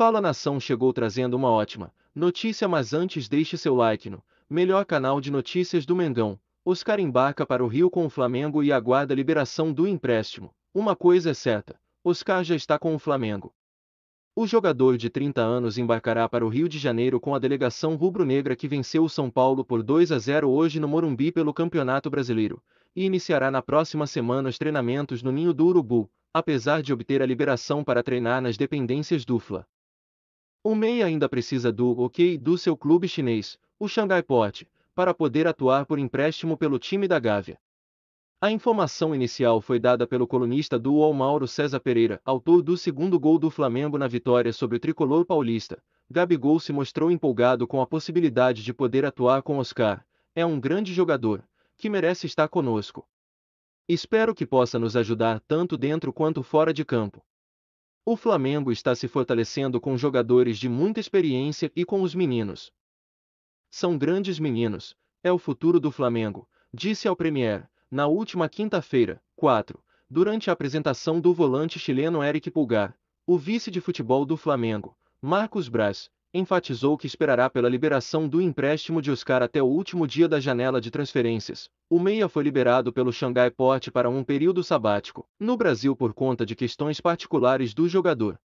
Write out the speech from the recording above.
Fala Nação chegou trazendo uma ótima notícia, mas antes deixe seu like no melhor canal de notícias do Mengão. Oscar embarca para o Rio com o Flamengo e aguarda liberação do empréstimo. Uma coisa é certa, Oscar já está com o Flamengo. O jogador de 30 anos embarcará para o Rio de Janeiro com a delegação rubro-negra que venceu o São Paulo por 2 a 0 hoje no Morumbi pelo Campeonato Brasileiro, e iniciará na próxima semana os treinamentos no Ninho do Urubu, apesar de obter a liberação para treinar nas dependências do Fla. O MEI ainda precisa do OK do seu clube chinês, o Shanghai Port, para poder atuar por empréstimo pelo time da Gávea. A informação inicial foi dada pelo colunista do UOL Mauro César Pereira, autor do segundo gol do Flamengo na vitória sobre o tricolor paulista. Gabigol se mostrou empolgado com a possibilidade de poder atuar com Oscar. É um grande jogador, que merece estar conosco. Espero que possa nos ajudar tanto dentro quanto fora de campo. O Flamengo está se fortalecendo com jogadores de muita experiência e com os meninos. São grandes meninos, é o futuro do Flamengo, disse ao Premier, na última quinta-feira, 4, durante a apresentação do volante chileno Eric Pulgar, o vice de futebol do Flamengo, Marcos Braz, enfatizou que esperará pela liberação do empréstimo de Oscar até o último dia da janela de transferências. O meia foi liberado pelo Xangai Port para um período sabático no Brasil por conta de questões particulares do jogador.